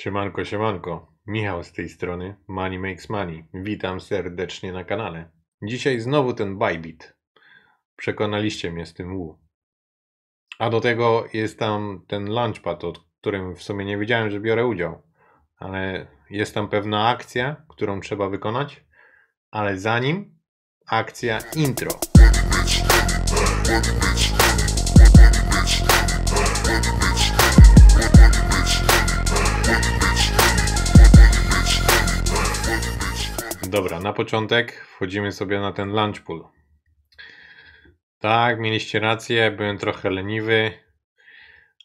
Siemanko, siemanko. Michał z tej strony Money Makes Money. Witam serdecznie na kanale. Dzisiaj znowu ten Bybit. Przekonaliście mnie z tym Wu. A do tego jest tam ten Launchpad, o którym w sumie nie wiedziałem, że biorę udział. Ale jest tam pewna akcja, którą trzeba wykonać. Ale zanim akcja intro. Money, makes money, Dobra, na początek wchodzimy sobie na ten lunch pool. Tak, mieliście rację, byłem trochę leniwy,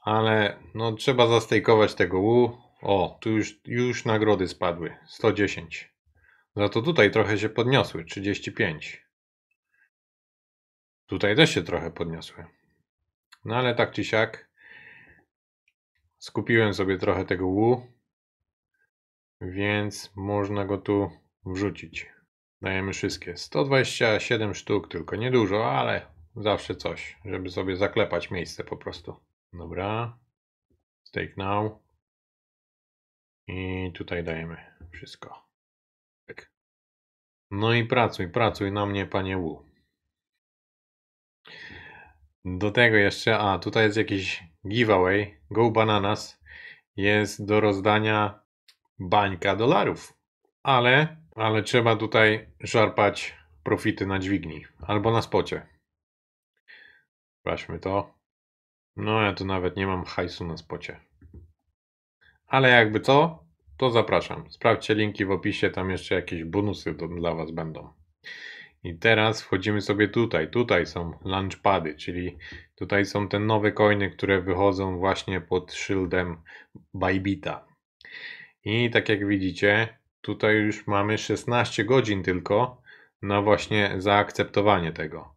ale no trzeba zastejkować tego U. O, tu już, już nagrody spadły, 110. Za no to tutaj trochę się podniosły, 35. Tutaj też się trochę podniosły. No ale tak czy siak, skupiłem sobie trochę tego U, więc można go tu wrzucić. Dajemy wszystkie. 127 sztuk, tylko niedużo, ale zawsze coś, żeby sobie zaklepać miejsce po prostu. Dobra. Stake now. I tutaj dajemy wszystko. Tak. No i pracuj, pracuj na mnie, panie Wu. Do tego jeszcze, a tutaj jest jakiś giveaway. Go Bananas jest do rozdania bańka dolarów. Ale ale trzeba tutaj szarpać profity na dźwigni albo na spocie. Sprawdźmy to. No ja tu nawet nie mam hajsu na spocie. Ale jakby co, to zapraszam. Sprawdźcie linki w opisie, tam jeszcze jakieś bonusy do, dla Was będą. I teraz wchodzimy sobie tutaj. Tutaj są launchpady, czyli tutaj są te nowe coiny, które wychodzą właśnie pod szyldem Bybita. I tak jak widzicie, Tutaj już mamy 16 godzin tylko na właśnie zaakceptowanie tego.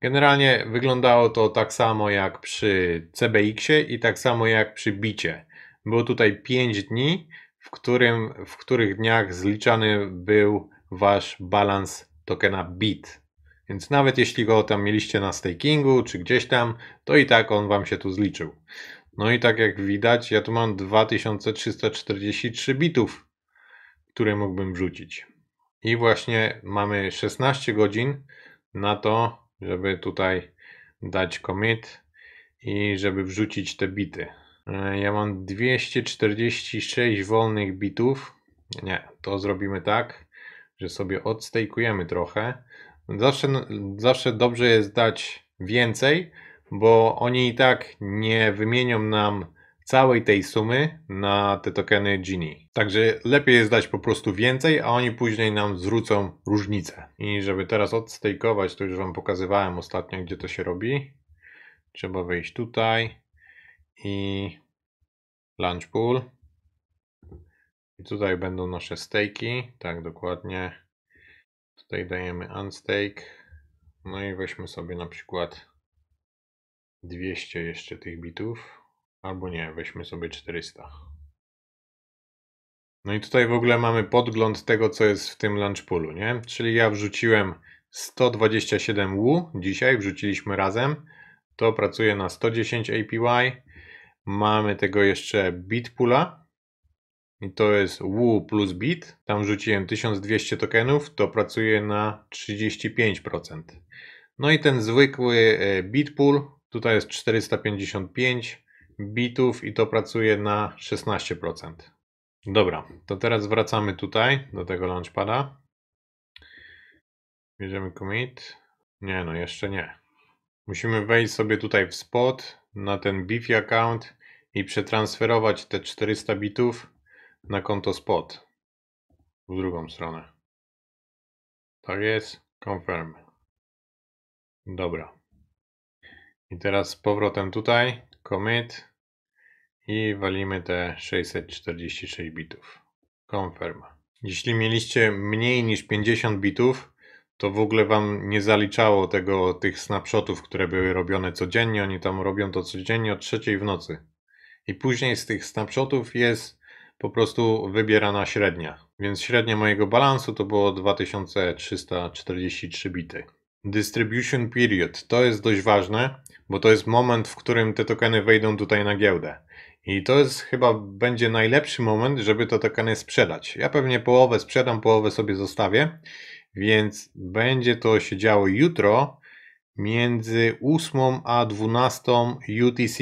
Generalnie wyglądało to tak samo jak przy CBX-ie i tak samo jak przy bicie. Było tutaj 5 dni, w, którym, w których dniach zliczany był wasz balans tokena BIT. Więc nawet jeśli go tam mieliście na stakingu czy gdzieś tam, to i tak on wam się tu zliczył. No i tak jak widać, ja tu mam 2343 bitów które mógłbym wrzucić. I właśnie mamy 16 godzin na to, żeby tutaj dać commit i żeby wrzucić te bity. E, ja mam 246 wolnych bitów. Nie, to zrobimy tak, że sobie odstejkujemy trochę. Zawsze, zawsze dobrze jest dać więcej, bo oni i tak nie wymienią nam całej tej sumy na te tokeny Genie. Także lepiej jest dać po prostu więcej, a oni później nam zwrócą różnicę. I żeby teraz odstejkować, to już Wam pokazywałem ostatnio, gdzie to się robi. Trzeba wejść tutaj i launch pool. I tutaj będą nasze stejki, tak dokładnie. Tutaj dajemy unstake. No i weźmy sobie na przykład 200 jeszcze tych bitów. Albo nie, weźmy sobie 400. No i tutaj w ogóle mamy podgląd tego, co jest w tym lunch poolu, nie? Czyli ja wrzuciłem 127 U, dzisiaj wrzuciliśmy razem. To pracuje na 110 APY. Mamy tego jeszcze bit poola. I to jest WU plus bit. Tam wrzuciłem 1200 tokenów, to pracuje na 35%. No i ten zwykły e, bit pool, tutaj jest 455 bitów i to pracuje na 16%. Dobra, to teraz wracamy tutaj do tego launchpada. Bierzemy commit. Nie, no jeszcze nie. Musimy wejść sobie tutaj w spot na ten Bifi account i przetransferować te 400 bitów na konto spot. W drugą stronę. Tak jest. Confirm. Dobra. I teraz z powrotem tutaj. Commit i walimy te 646 bitów. Confirm. Jeśli mieliście mniej niż 50 bitów, to w ogóle wam nie zaliczało tego, tych snapshotów, które były robione codziennie. Oni tam robią to codziennie od trzeciej w nocy. I później z tych snapshotów jest po prostu wybierana średnia. Więc średnia mojego balansu to było 2343 bity. Distribution period to jest dość ważne, bo to jest moment, w którym te tokeny wejdą tutaj na giełdę. I to jest chyba będzie najlepszy moment, żeby te tokeny sprzedać. Ja pewnie połowę sprzedam, połowę sobie zostawię, więc będzie to się działo jutro między 8 a 12 UTC.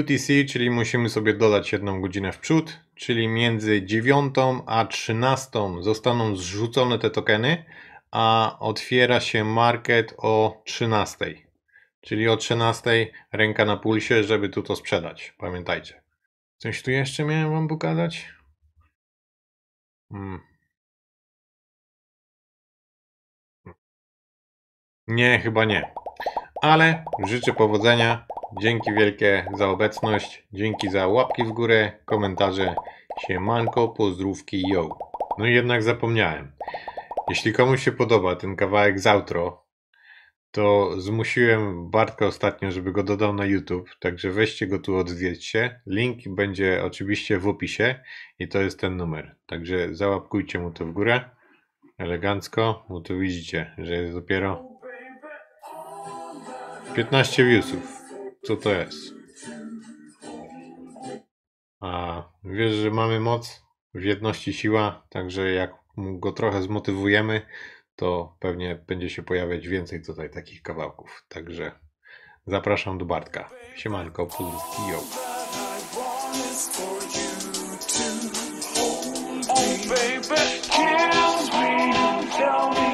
UTC, czyli musimy sobie dodać jedną godzinę w przód, czyli między 9 a 13 zostaną zrzucone te tokeny, a otwiera się market o 13. Czyli o 13 ręka na pulsie, żeby tu to sprzedać. Pamiętajcie. Coś tu jeszcze miałem wam pokazać? Hmm. Nie, chyba nie. Ale życzę powodzenia. Dzięki wielkie za obecność. Dzięki za łapki w górę, komentarze. Siemanko, pozdrówki, yo. No i jednak zapomniałem. Jeśli komuś się podoba ten kawałek z outro, to zmusiłem Bartka ostatnio, żeby go dodał na YouTube, także weźcie go tu, odwiedźcie. Link będzie oczywiście w opisie i to jest ten numer. Także załapkujcie mu to w górę. Elegancko, bo no tu widzicie, że jest dopiero 15 viewsów. Co to jest? A wiesz, że mamy moc w jedności siła, także jak go trochę zmotywujemy, to pewnie będzie się pojawiać więcej tutaj takich kawałków. Także zapraszam do Bartka. Siemanko, Puzlski, yo. Oh baby, kill me, tell me